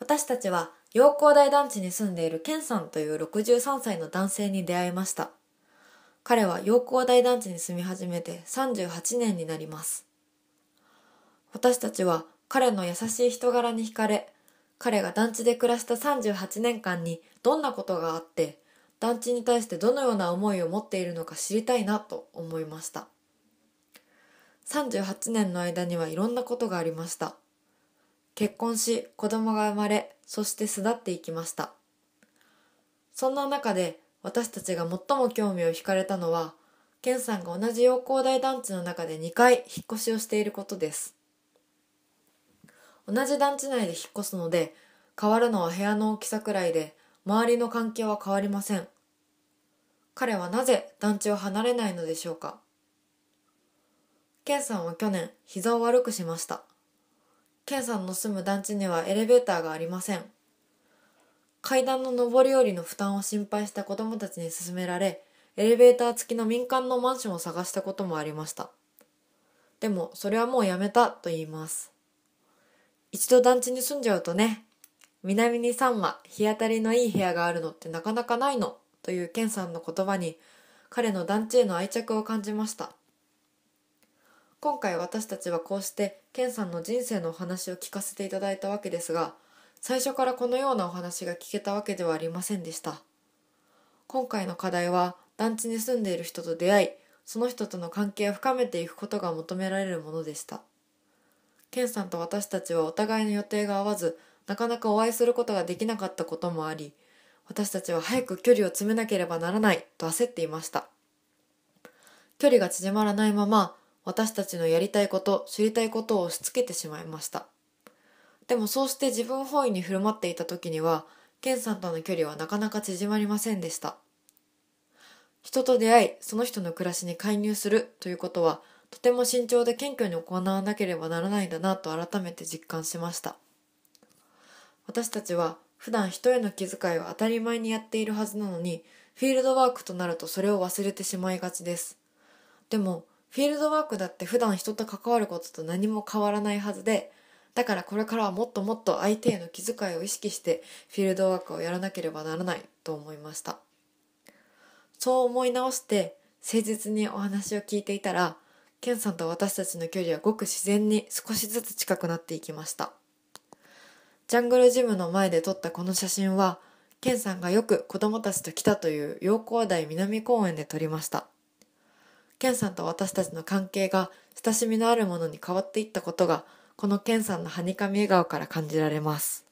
私たちは陽光台団地に住んでいるケンさんという63歳の男性に出会いました。彼は陽光台団地に住み始めて38年になります。私たちは彼の優しい人柄に惹かれ、彼が団地で暮らした38年間にどんなことがあって、団地に対してどのような思いを持っているのか知りたいなと思いました。38年の間にはいろんなことがありました。結婚し子供が生まれそして巣立っていきましたそんな中で私たちが最も興味を惹かれたのはケンさんが同じ陽光台団地の中で2回引っ越しをしていることです同じ団地内で引っ越すので変わるのは部屋の大きさくらいで周りの環境は変わりません彼はなぜ団地を離れないのでしょうかケンさんは去年膝を悪くしました K さんの住む団地にはエレベーターがありません。階段の上り下りの負担を心配した子供たちに勧められ、エレベーター付きの民間のマンションを探したこともありました。でも、それはもうやめたと言います。一度団地に住んじゃうとね、南に3羽、日当たりのいい部屋があるのってなかなかないの、というケンさんの言葉に、彼の団地への愛着を感じました。今回私たちはこうしてケンさんの人生のお話を聞かせていただいたわけですが最初からこのようなお話が聞けたわけではありませんでした今回の課題は団地に住んでいる人と出会いその人との関係を深めていくことが求められるものでしたケンさんと私たちはお互いの予定が合わずなかなかお会いすることができなかったこともあり私たちは早く距離を詰めなければならないと焦っていました距離が縮まらないまま私たちのやりたいこと知りたいことを押し付けてしまいましたでもそうして自分本位に振る舞っていた時にはケンさんとの距離はなかなか縮まりませんでした人と出会いその人の暮らしに介入するということはとても慎重で謙虚に行わなければならないんだなと改めて実感しました私たちは普段人への気遣いを当たり前にやっているはずなのにフィールドワークとなるとそれを忘れてしまいがちですでもフィールドワークだって普段人と関わることと何も変わらないはずで、だからこれからはもっともっと相手への気遣いを意識してフィールドワークをやらなければならないと思いました。そう思い直して誠実にお話を聞いていたら、ケンさんと私たちの距離はごく自然に少しずつ近くなっていきました。ジャングルジムの前で撮ったこの写真は、ケンさんがよく子供たちと来たという陽光台南公園で撮りました。ケンさんと私たちの関係が親しみのあるものに変わっていったことがこのケンさんのはにかみ笑顔から感じられます